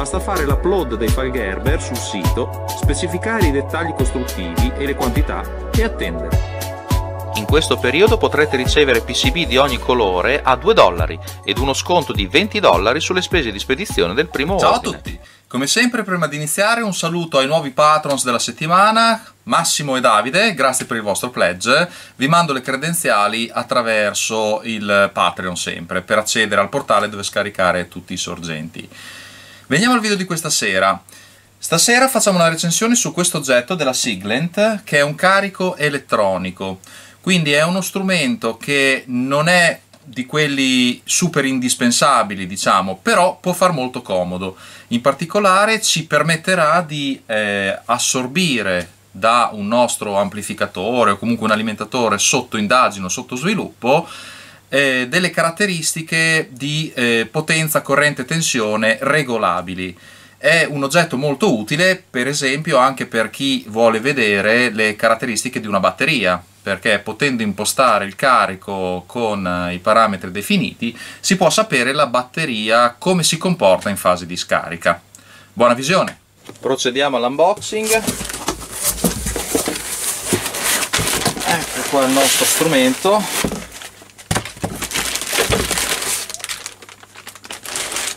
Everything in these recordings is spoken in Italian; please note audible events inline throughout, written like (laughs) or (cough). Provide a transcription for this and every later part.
basta fare l'upload dei file Gerber sul sito, specificare i dettagli costruttivi e le quantità e attendere. In questo periodo potrete ricevere PCB di ogni colore a 2 dollari ed uno sconto di 20 dollari sulle spese di spedizione del primo Ciao ordine. Ciao a tutti! Come sempre prima di iniziare un saluto ai nuovi patrons della settimana, Massimo e Davide, grazie per il vostro pledge, vi mando le credenziali attraverso il Patreon sempre per accedere al portale dove scaricare tutti i sorgenti. Veniamo al video di questa sera. Stasera facciamo una recensione su questo oggetto della Siglent, che è un carico elettronico. Quindi è uno strumento che non è di quelli super indispensabili, diciamo, però può far molto comodo. In particolare ci permetterà di eh, assorbire da un nostro amplificatore o comunque un alimentatore sotto indagine o sotto sviluppo eh, delle caratteristiche di eh, potenza, corrente e tensione regolabili. È un oggetto molto utile, per esempio, anche per chi vuole vedere le caratteristiche di una batteria, perché potendo impostare il carico con eh, i parametri definiti, si può sapere la batteria come si comporta in fase di scarica. Buona visione! Procediamo all'unboxing. Ecco qua il nostro strumento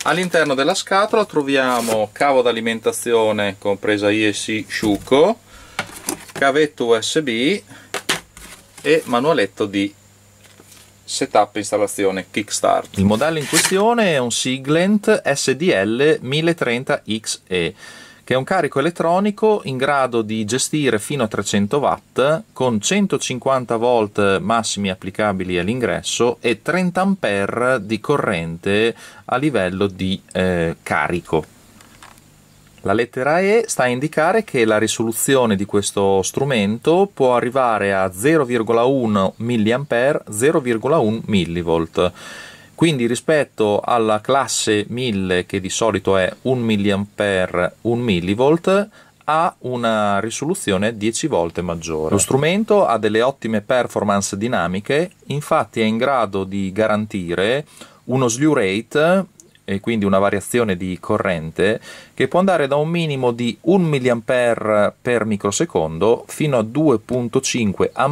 all'interno della scatola troviamo cavo d'alimentazione compresa ISC sciuco cavetto USB e manualetto di setup installazione kickstart il modello in questione è un Siglent SDL 1030XE che è un carico elettronico in grado di gestire fino a 300 watt con 150 volt massimi applicabili all'ingresso e 30 ampere di corrente a livello di eh, carico. La lettera E sta a indicare che la risoluzione di questo strumento può arrivare a 0,1 mA, 0,1 mV quindi rispetto alla classe 1000 che di solito è 1 mA 1 mV ha una risoluzione 10 volte maggiore. Lo strumento ha delle ottime performance dinamiche, infatti è in grado di garantire uno slew rate e quindi una variazione di corrente che può andare da un minimo di 1 mA per microsecondo fino a 2.5 A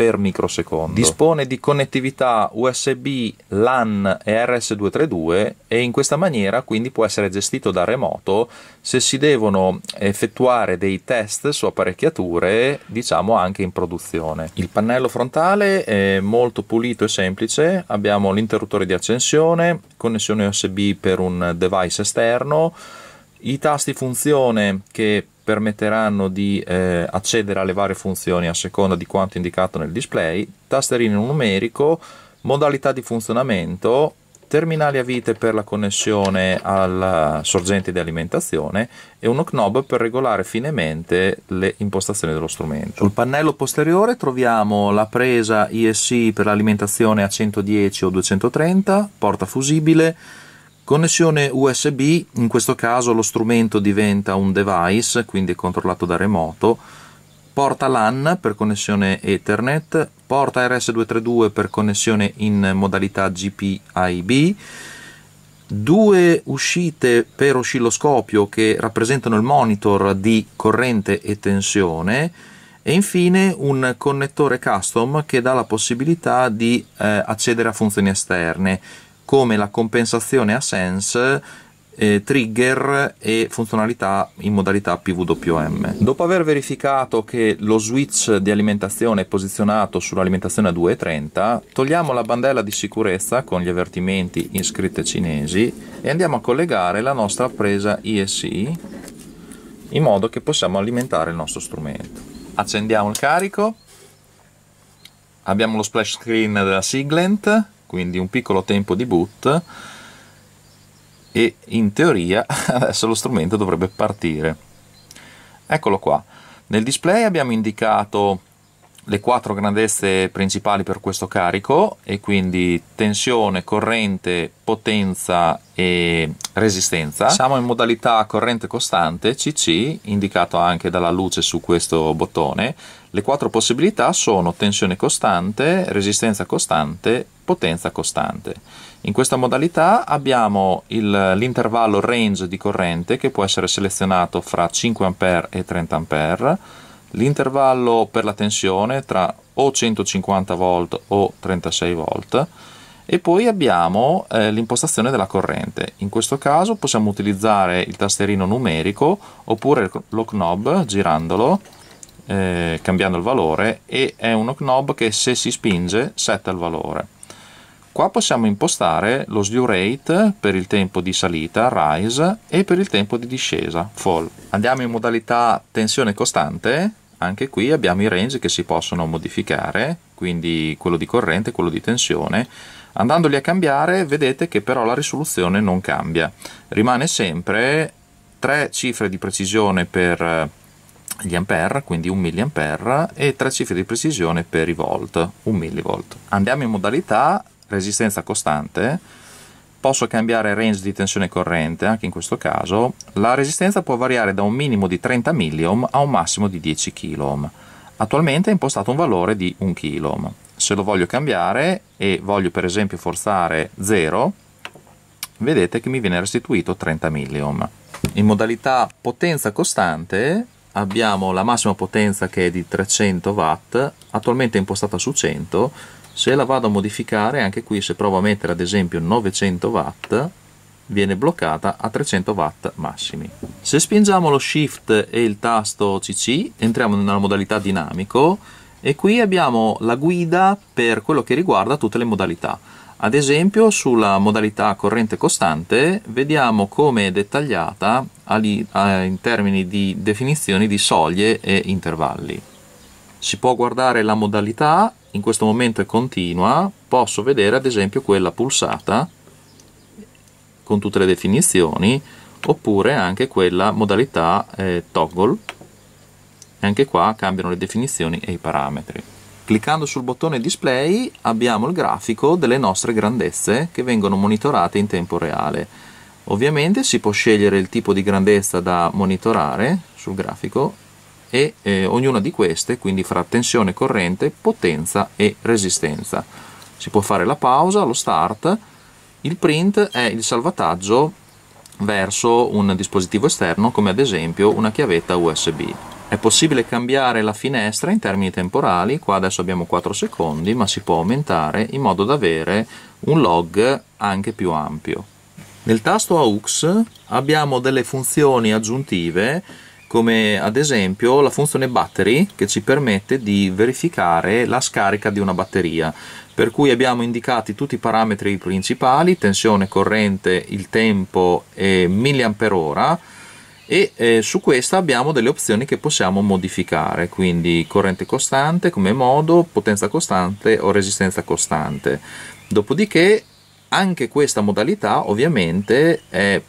per microsecondo. Dispone di connettività USB, LAN e RS232 e in questa maniera quindi può essere gestito da remoto se si devono effettuare dei test su apparecchiature, diciamo anche in produzione. Il pannello frontale è molto pulito e semplice, abbiamo l'interruttore di accensione, connessione USB per un device esterno, i tasti funzione che permetteranno di eh, accedere alle varie funzioni a seconda di quanto indicato nel display, tasterino numerico, modalità di funzionamento, terminali a vite per la connessione al sorgente di alimentazione e uno knob per regolare finemente le impostazioni dello strumento. Sul pannello posteriore troviamo la presa ISC per l'alimentazione a 110 o 230, porta fusibile, Connessione USB, in questo caso lo strumento diventa un device, quindi controllato da remoto, porta LAN per connessione Ethernet, porta RS232 per connessione in modalità GPIB, due uscite per oscilloscopio che rappresentano il monitor di corrente e tensione e infine un connettore custom che dà la possibilità di eh, accedere a funzioni esterne come la compensazione a sense eh, trigger e funzionalità in modalità PWM. Dopo aver verificato che lo switch di alimentazione è posizionato sull'alimentazione a 230, togliamo la bandella di sicurezza con gli avvertimenti in scritte cinesi e andiamo a collegare la nostra presa ISI in modo che possiamo alimentare il nostro strumento. Accendiamo il carico, abbiamo lo splash screen della Siglent quindi un piccolo tempo di boot e in teoria (laughs) adesso lo strumento dovrebbe partire eccolo qua nel display abbiamo indicato le quattro grandezze principali per questo carico e quindi tensione, corrente, potenza e resistenza. Siamo in modalità corrente costante CC, indicato anche dalla luce su questo bottone, le quattro possibilità sono tensione costante, resistenza costante, potenza costante. In questa modalità abbiamo l'intervallo range di corrente che può essere selezionato fra 5A e 30A, l'intervallo per la tensione tra o 150 V o 36 V e poi abbiamo eh, l'impostazione della corrente. In questo caso possiamo utilizzare il tasterino numerico oppure lo knob girandolo eh, cambiando il valore e è uno knob che se si spinge setta il valore. Qua possiamo impostare lo slew rate per il tempo di salita, rise, e per il tempo di discesa, fall. Andiamo in modalità tensione costante, anche qui abbiamo i range che si possono modificare, quindi quello di corrente, e quello di tensione. Andandoli a cambiare vedete che però la risoluzione non cambia, rimane sempre tre cifre di precisione per gli ampere, quindi 1 mA e tre cifre di precisione per i volt, 1 mV. Andiamo in modalità resistenza costante, posso cambiare range di tensione corrente, anche in questo caso, la resistenza può variare da un minimo di 30 mΩ a un massimo di 10 kΩ. Attualmente è impostato un valore di 1 kΩ. Se lo voglio cambiare e voglio per esempio forzare 0, vedete che mi viene restituito 30 mΩ. In modalità potenza costante abbiamo la massima potenza che è di 300 watt attualmente è impostata su 100 se la vado a modificare anche qui se provo a mettere ad esempio 900 watt viene bloccata a 300 watt massimi se spingiamo lo shift e il tasto cc entriamo nella modalità dinamico e qui abbiamo la guida per quello che riguarda tutte le modalità ad esempio sulla modalità corrente costante vediamo come è dettagliata in termini di definizioni di soglie e intervalli. Si può guardare la modalità, in questo momento è continua, posso vedere ad esempio quella pulsata con tutte le definizioni oppure anche quella modalità eh, toggle, anche qua cambiano le definizioni e i parametri. Cliccando sul bottone display abbiamo il grafico delle nostre grandezze che vengono monitorate in tempo reale. Ovviamente si può scegliere il tipo di grandezza da monitorare sul grafico e eh, ognuna di queste, quindi fra tensione corrente, potenza e resistenza. Si può fare la pausa, lo start, il print è il salvataggio verso un dispositivo esterno come ad esempio una chiavetta USB. È possibile cambiare la finestra in termini temporali, qua adesso abbiamo 4 secondi, ma si può aumentare in modo da avere un log anche più ampio. Nel tasto AUX abbiamo delle funzioni aggiuntive come ad esempio la funzione battery che ci permette di verificare la scarica di una batteria per cui abbiamo indicati tutti i parametri principali tensione, corrente, il tempo e ora e eh, su questa abbiamo delle opzioni che possiamo modificare quindi corrente costante come modo potenza costante o resistenza costante dopodiché anche questa modalità ovviamente è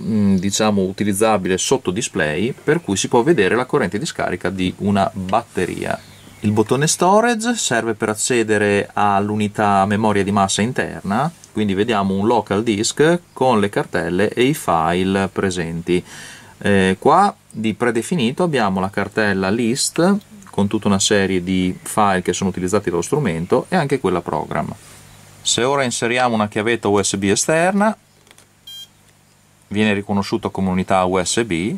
mm, diciamo utilizzabile sotto display per cui si può vedere la corrente di scarica di una batteria il bottone storage serve per accedere all'unità memoria di massa interna, quindi vediamo un local disk con le cartelle e i file presenti. Eh, qua di predefinito abbiamo la cartella list con tutta una serie di file che sono utilizzati dallo strumento e anche quella program. Se ora inseriamo una chiavetta USB esterna, viene riconosciuta come unità USB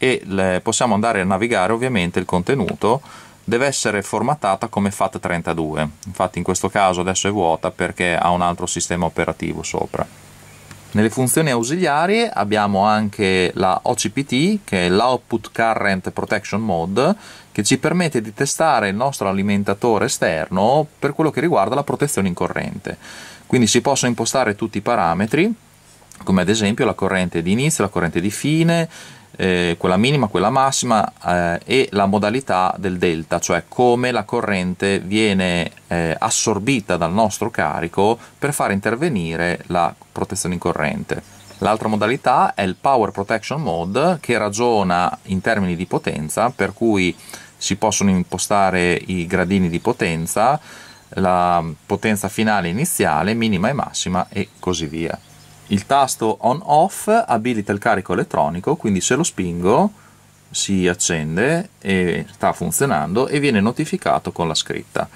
e possiamo andare a navigare ovviamente il contenuto deve essere formatata come FAT32 infatti in questo caso adesso è vuota perché ha un altro sistema operativo sopra nelle funzioni ausiliarie abbiamo anche la OCPT che è l'Output Current Protection Mode che ci permette di testare il nostro alimentatore esterno per quello che riguarda la protezione in corrente quindi si possono impostare tutti i parametri come ad esempio la corrente di inizio, la corrente di fine, eh, quella minima, quella massima eh, e la modalità del delta, cioè come la corrente viene eh, assorbita dal nostro carico per far intervenire la protezione in corrente. L'altra modalità è il Power Protection Mode che ragiona in termini di potenza, per cui si possono impostare i gradini di potenza, la potenza finale iniziale, minima e massima e così via. Il tasto on-off abilita il carico elettronico, quindi se lo spingo si accende e sta funzionando e viene notificato con la scritta.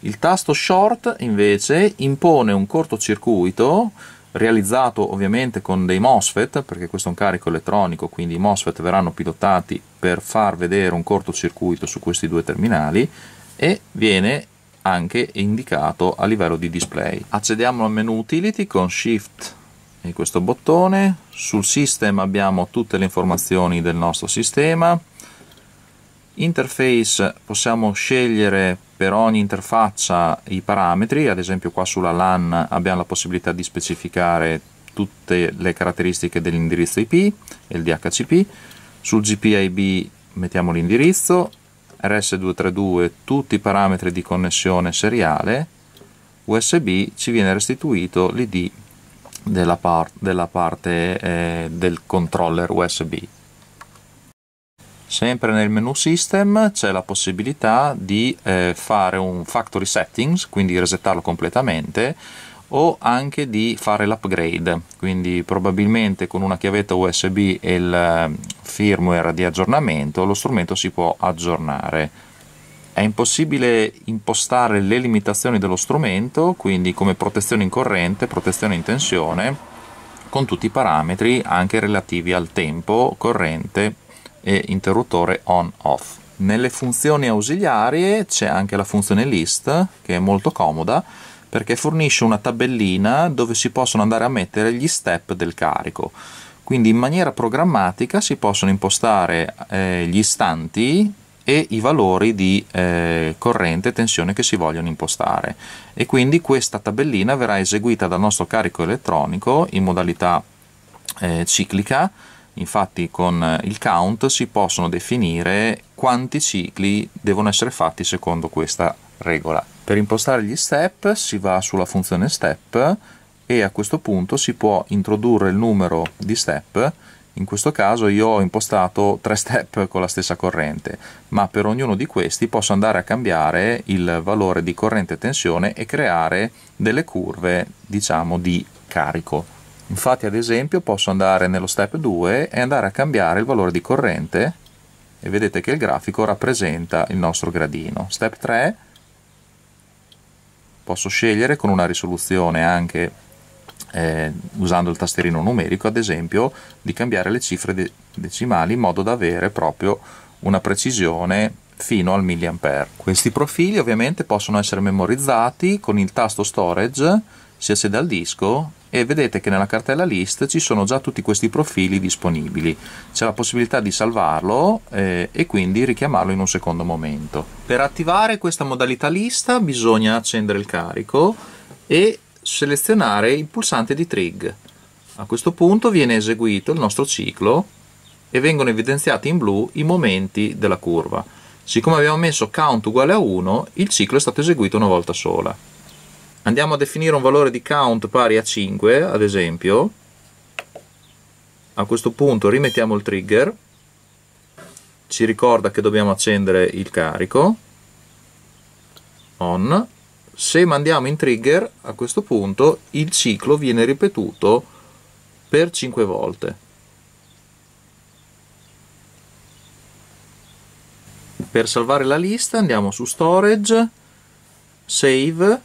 Il tasto short invece impone un cortocircuito realizzato ovviamente con dei MOSFET, perché questo è un carico elettronico, quindi i MOSFET verranno pilotati per far vedere un cortocircuito su questi due terminali e viene anche indicato a livello di display. Accediamo al menu Utility con Shift e questo bottone sul system abbiamo tutte le informazioni del nostro sistema interface possiamo scegliere per ogni interfaccia i parametri ad esempio qua sulla LAN abbiamo la possibilità di specificare tutte le caratteristiche dell'indirizzo IP e il DHCP sul GPIB mettiamo l'indirizzo RS232 tutti i parametri di connessione seriale USB ci viene restituito l'ID della, par della parte eh, del controller USB. Sempre nel menu System c'è la possibilità di eh, fare un factory settings, quindi resettarlo completamente, o anche di fare l'upgrade, quindi probabilmente con una chiavetta USB e il eh, firmware di aggiornamento lo strumento si può aggiornare. È impossibile impostare le limitazioni dello strumento, quindi come protezione in corrente, protezione in tensione, con tutti i parametri anche relativi al tempo, corrente e interruttore on-off. Nelle funzioni ausiliarie c'è anche la funzione list, che è molto comoda, perché fornisce una tabellina dove si possono andare a mettere gli step del carico quindi in maniera programmatica si possono impostare eh, gli istanti e i valori di eh, corrente e tensione che si vogliono impostare e quindi questa tabellina verrà eseguita dal nostro carico elettronico in modalità eh, ciclica infatti con eh, il count si possono definire quanti cicli devono essere fatti secondo questa regola per impostare gli step si va sulla funzione step e a questo punto si può introdurre il numero di step in questo caso io ho impostato tre step con la stessa corrente, ma per ognuno di questi posso andare a cambiare il valore di corrente e tensione e creare delle curve, diciamo, di carico. Infatti, ad esempio, posso andare nello step 2 e andare a cambiare il valore di corrente e vedete che il grafico rappresenta il nostro gradino. Step 3 posso scegliere con una risoluzione anche eh, usando il tasterino numerico ad esempio, di cambiare le cifre de decimali in modo da avere proprio una precisione fino al milliampere. Questi profili ovviamente possono essere memorizzati con il tasto storage si accede al disco e vedete che nella cartella list ci sono già tutti questi profili disponibili. C'è la possibilità di salvarlo eh, e quindi richiamarlo in un secondo momento. Per attivare questa modalità lista bisogna accendere il carico e selezionare il pulsante di trig. A questo punto viene eseguito il nostro ciclo e vengono evidenziati in blu i momenti della curva. Siccome abbiamo messo count uguale a 1, il ciclo è stato eseguito una volta sola. Andiamo a definire un valore di count pari a 5, ad esempio. A questo punto rimettiamo il trigger, ci ricorda che dobbiamo accendere il carico, on, se mandiamo in trigger a questo punto il ciclo viene ripetuto per 5 volte per salvare la lista andiamo su storage save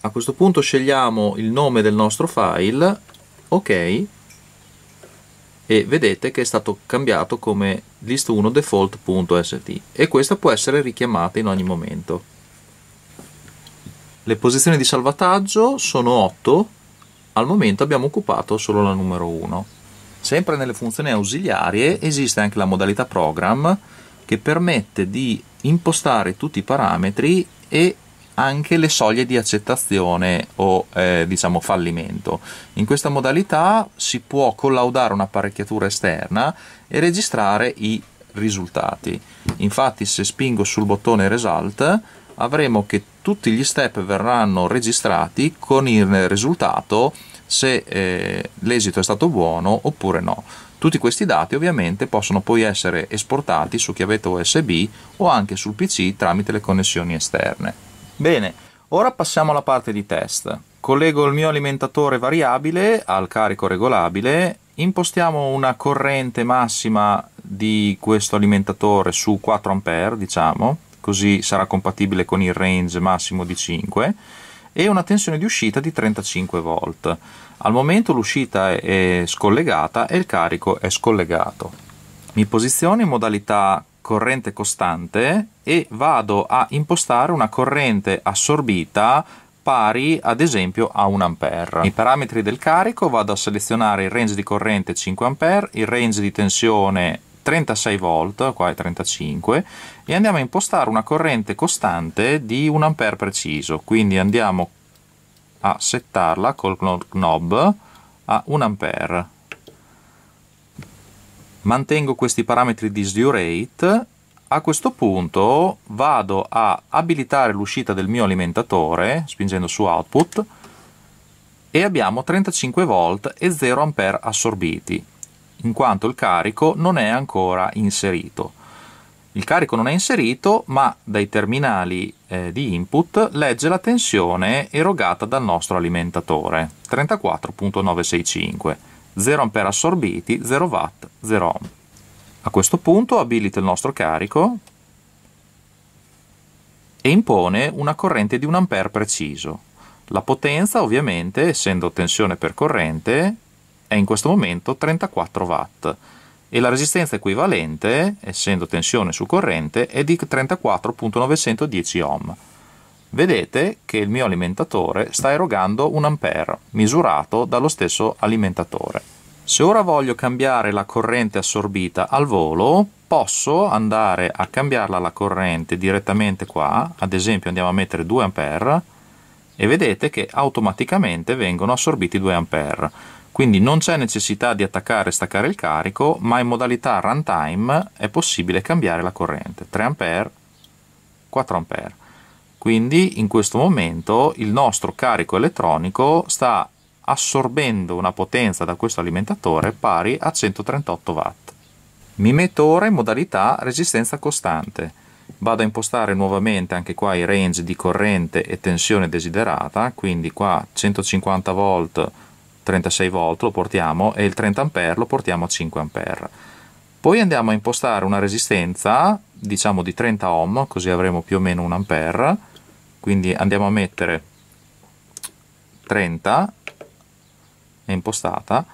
a questo punto scegliamo il nome del nostro file ok e vedete che è stato cambiato come list1 default.st e questa può essere richiamata in ogni momento le posizioni di salvataggio sono 8, al momento abbiamo occupato solo la numero 1. Sempre nelle funzioni ausiliarie esiste anche la modalità program che permette di impostare tutti i parametri e anche le soglie di accettazione o eh, diciamo fallimento. In questa modalità si può collaudare un'apparecchiatura esterna e registrare i risultati. Infatti se spingo sul bottone result avremo che tutti gli step verranno registrati con il risultato se eh, l'esito è stato buono oppure no. Tutti questi dati ovviamente possono poi essere esportati su chiavetta USB o anche sul PC tramite le connessioni esterne. Bene, ora passiamo alla parte di test. Collego il mio alimentatore variabile al carico regolabile, impostiamo una corrente massima di questo alimentatore su 4A, diciamo, così sarà compatibile con il range massimo di 5 e una tensione di uscita di 35 volt. Al momento l'uscita è scollegata e il carico è scollegato. Mi posiziono in modalità corrente costante e vado a impostare una corrente assorbita pari ad esempio a 1 A. I parametri del carico vado a selezionare il range di corrente 5 A, il range di tensione 36 volt, qua è 35, e andiamo a impostare una corrente costante di 1 ampere preciso, quindi andiamo a settarla col knob a 1 ampere. Mantengo questi parametri di slew rate a questo punto vado a abilitare l'uscita del mio alimentatore spingendo su output e abbiamo 35 volt e 0 ampere assorbiti in quanto il carico non è ancora inserito. Il carico non è inserito, ma dai terminali eh, di input legge la tensione erogata dal nostro alimentatore, 34.965, 0 A assorbiti, 0 W, 0 Ohm. A questo punto abilita il nostro carico e impone una corrente di 1 A preciso. La potenza, ovviamente, essendo tensione per corrente, è in questo momento 34 watt e la resistenza equivalente, essendo tensione su corrente, è di 34.910 ohm. Vedete che il mio alimentatore sta erogando 1 ampere, misurato dallo stesso alimentatore. Se ora voglio cambiare la corrente assorbita al volo, posso andare a cambiarla la corrente direttamente qua, ad esempio andiamo a mettere 2 ampere, e vedete che automaticamente vengono assorbiti 2 ampere. Quindi non c'è necessità di attaccare e staccare il carico, ma in modalità runtime è possibile cambiare la corrente 3A, 4A. Quindi in questo momento il nostro carico elettronico sta assorbendo una potenza da questo alimentatore pari a 138 watt. Mi metto ora in modalità resistenza costante. Vado a impostare nuovamente anche qua i range di corrente e tensione desiderata, quindi qua 150 volt 36 volt lo portiamo e il 30 ampere lo portiamo a 5 ampere poi andiamo a impostare una resistenza diciamo di 30 ohm così avremo più o meno 1 ampere quindi andiamo a mettere 30 è impostata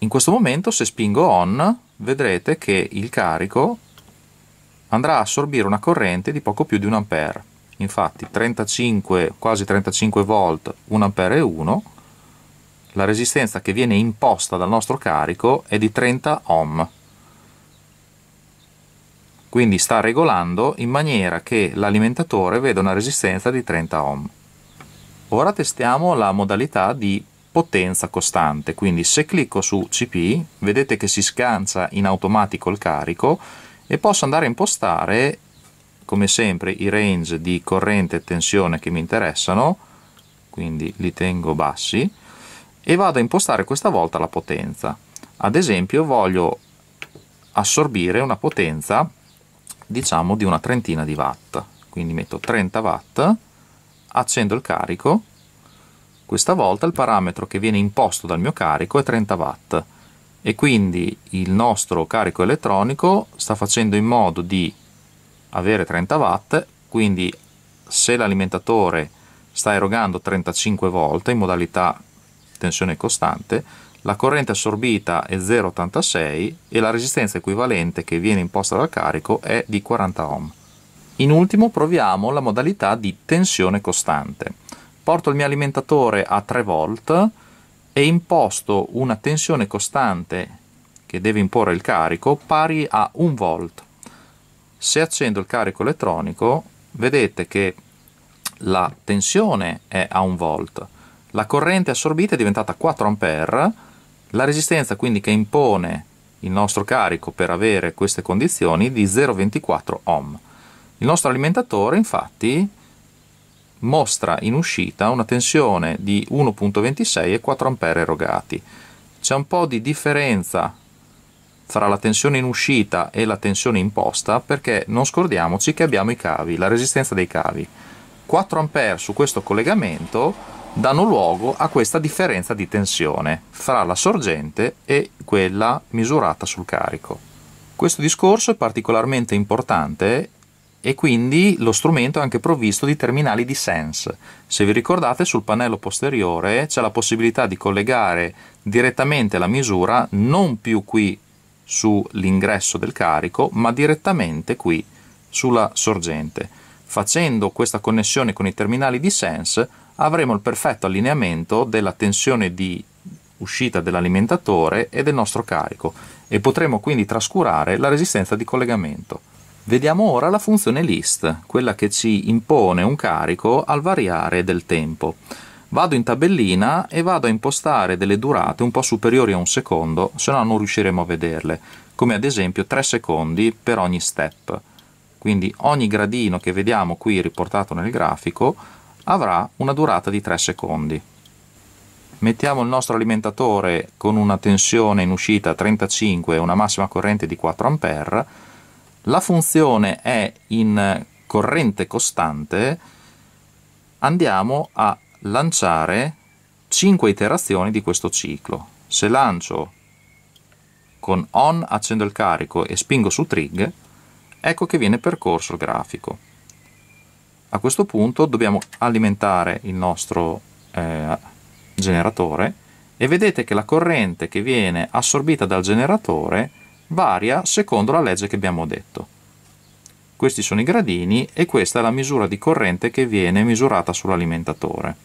in questo momento se spingo on vedrete che il carico andrà a assorbire una corrente di poco più di 1 ampere infatti 35 quasi 35 volt 1 ampere e 1 la resistenza che viene imposta dal nostro carico è di 30 ohm quindi sta regolando in maniera che l'alimentatore veda una resistenza di 30 ohm ora testiamo la modalità di potenza costante quindi se clicco su CP vedete che si scansa in automatico il carico e posso andare a impostare come sempre i range di corrente e tensione che mi interessano quindi li tengo bassi e vado a impostare questa volta la potenza. Ad esempio voglio assorbire una potenza diciamo di una trentina di watt, quindi metto 30 watt, accendo il carico, questa volta il parametro che viene imposto dal mio carico è 30 watt e quindi il nostro carico elettronico sta facendo in modo di avere 30 watt, quindi se l'alimentatore sta erogando 35 volt in modalità tensione costante, la corrente assorbita è 0,86 e la resistenza equivalente che viene imposta dal carico è di 40 ohm. In ultimo proviamo la modalità di tensione costante. Porto il mio alimentatore a 3 volt e imposto una tensione costante che deve imporre il carico pari a 1 volt. Se accendo il carico elettronico vedete che la tensione è a 1 volt la corrente assorbita è diventata 4 A, la resistenza quindi che impone il nostro carico per avere queste condizioni di 0,24 ohm. Il nostro alimentatore infatti mostra in uscita una tensione di 1.26 e 4 A erogati. C'è un po' di differenza tra la tensione in uscita e la tensione imposta perché non scordiamoci che abbiamo i cavi, la resistenza dei cavi. 4 A su questo collegamento danno luogo a questa differenza di tensione fra la sorgente e quella misurata sul carico. Questo discorso è particolarmente importante e quindi lo strumento è anche provvisto di terminali di sense. Se vi ricordate sul pannello posteriore c'è la possibilità di collegare direttamente la misura non più qui sull'ingresso del carico ma direttamente qui sulla sorgente. Facendo questa connessione con i terminali di sense avremo il perfetto allineamento della tensione di uscita dell'alimentatore e del nostro carico e potremo quindi trascurare la resistenza di collegamento. Vediamo ora la funzione list, quella che ci impone un carico al variare del tempo. Vado in tabellina e vado a impostare delle durate un po' superiori a un secondo, se no non riusciremo a vederle, come ad esempio 3 secondi per ogni step. Quindi ogni gradino che vediamo qui riportato nel grafico avrà una durata di 3 secondi. Mettiamo il nostro alimentatore con una tensione in uscita 35 e una massima corrente di 4A. La funzione è in corrente costante. Andiamo a lanciare 5 iterazioni di questo ciclo. Se lancio con on accendo il carico e spingo su trig, ecco che viene percorso il grafico. A questo punto dobbiamo alimentare il nostro eh, generatore e vedete che la corrente che viene assorbita dal generatore varia secondo la legge che abbiamo detto. Questi sono i gradini e questa è la misura di corrente che viene misurata sull'alimentatore.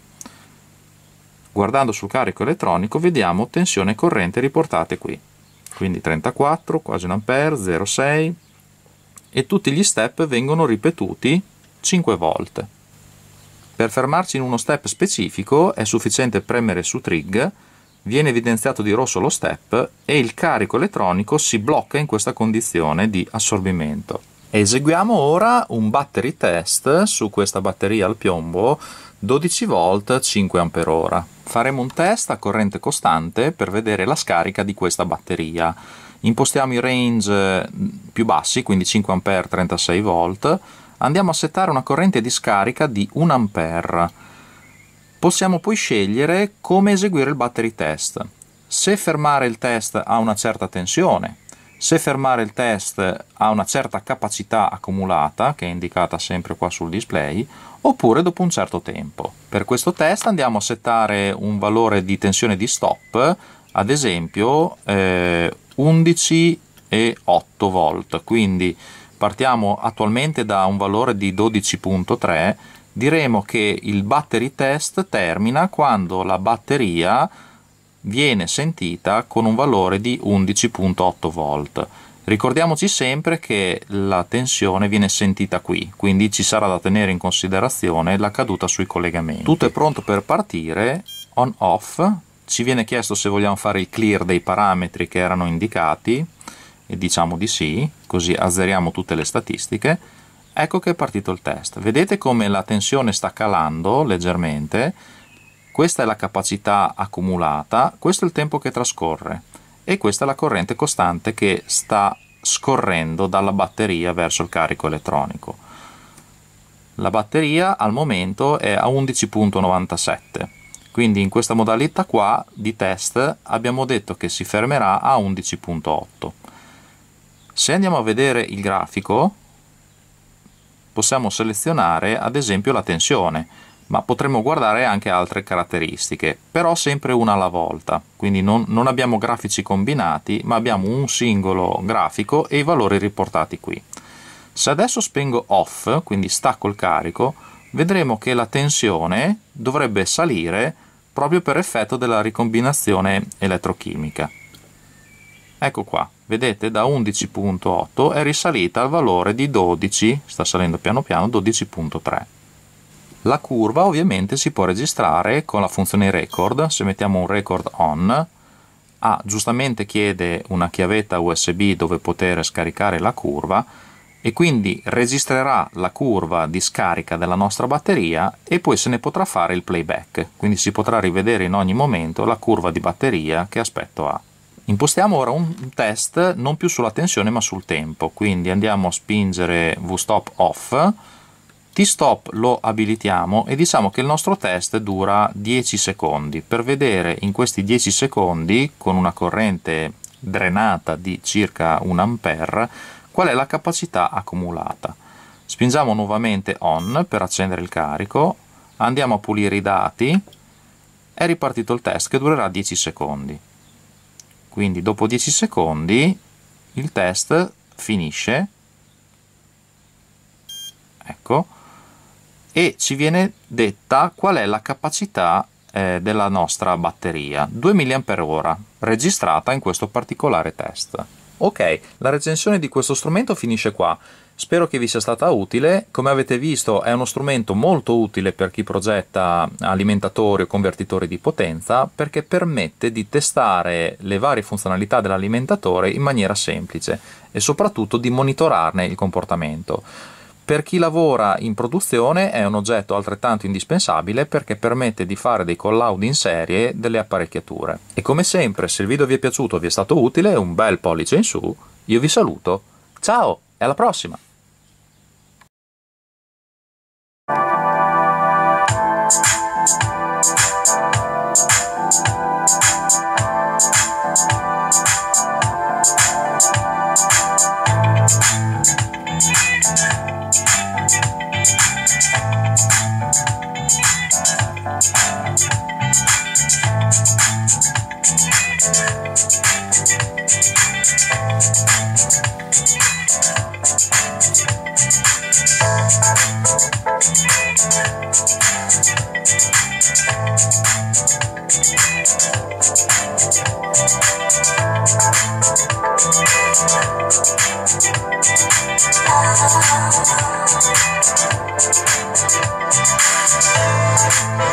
Guardando sul carico elettronico vediamo tensione e corrente riportate qui, quindi 34, quasi 1A, 0,6, e tutti gli step vengono ripetuti 5 volte. Per fermarci in uno step specifico è sufficiente premere su trig, viene evidenziato di rosso lo step e il carico elettronico si blocca in questa condizione di assorbimento. Eseguiamo ora un battery test su questa batteria al piombo 12V 5Ah. Faremo un test a corrente costante per vedere la scarica di questa batteria impostiamo i range eh, più bassi, quindi 5A 36V, andiamo a settare una corrente di scarica di 1A. Possiamo poi scegliere come eseguire il battery test. Se fermare il test a una certa tensione, se fermare il test a una certa capacità accumulata, che è indicata sempre qua sul display, oppure dopo un certo tempo. Per questo test andiamo a settare un valore di tensione di stop, ad esempio eh, 11 e 8 volt quindi partiamo attualmente da un valore di 12.3 diremo che il battery test termina quando la batteria viene sentita con un valore di 11.8 volt ricordiamoci sempre che la tensione viene sentita qui quindi ci sarà da tenere in considerazione la caduta sui collegamenti tutto è pronto per partire on off ci viene chiesto se vogliamo fare il clear dei parametri che erano indicati e diciamo di sì, così azzeriamo tutte le statistiche ecco che è partito il test vedete come la tensione sta calando leggermente questa è la capacità accumulata questo è il tempo che trascorre e questa è la corrente costante che sta scorrendo dalla batteria verso il carico elettronico la batteria al momento è a 11.97 quindi in questa modalità qua di test abbiamo detto che si fermerà a 11.8 se andiamo a vedere il grafico possiamo selezionare ad esempio la tensione ma potremmo guardare anche altre caratteristiche però sempre una alla volta quindi non, non abbiamo grafici combinati ma abbiamo un singolo grafico e i valori riportati qui se adesso spengo off quindi stacco il carico vedremo che la tensione dovrebbe salire proprio per effetto della ricombinazione elettrochimica. Ecco qua, vedete da 11.8 è risalita al valore di 12, sta salendo piano piano, 12.3. La curva ovviamente si può registrare con la funzione record, se mettiamo un record on, ah, giustamente chiede una chiavetta USB dove poter scaricare la curva, e quindi registrerà la curva di scarica della nostra batteria e poi se ne potrà fare il playback, quindi si potrà rivedere in ogni momento la curva di batteria che aspetto ha. Impostiamo ora un test non più sulla tensione ma sul tempo, quindi andiamo a spingere V-stop off, T-stop lo abilitiamo e diciamo che il nostro test dura 10 secondi. Per vedere in questi 10 secondi, con una corrente drenata di circa 1 ampere, qual è la capacità accumulata. Spingiamo nuovamente on per accendere il carico, andiamo a pulire i dati, è ripartito il test che durerà 10 secondi. Quindi dopo 10 secondi il test finisce, ecco, e ci viene detta qual è la capacità eh, della nostra batteria, 2 mAh, registrata in questo particolare test. Ok, la recensione di questo strumento finisce qua. Spero che vi sia stata utile, come avete visto è uno strumento molto utile per chi progetta alimentatori o convertitori di potenza perché permette di testare le varie funzionalità dell'alimentatore in maniera semplice e soprattutto di monitorarne il comportamento. Per chi lavora in produzione è un oggetto altrettanto indispensabile perché permette di fare dei collaudi in serie delle apparecchiature. E come sempre, se il video vi è piaciuto, o vi è stato utile, un bel pollice in su, io vi saluto, ciao e alla prossima! Thank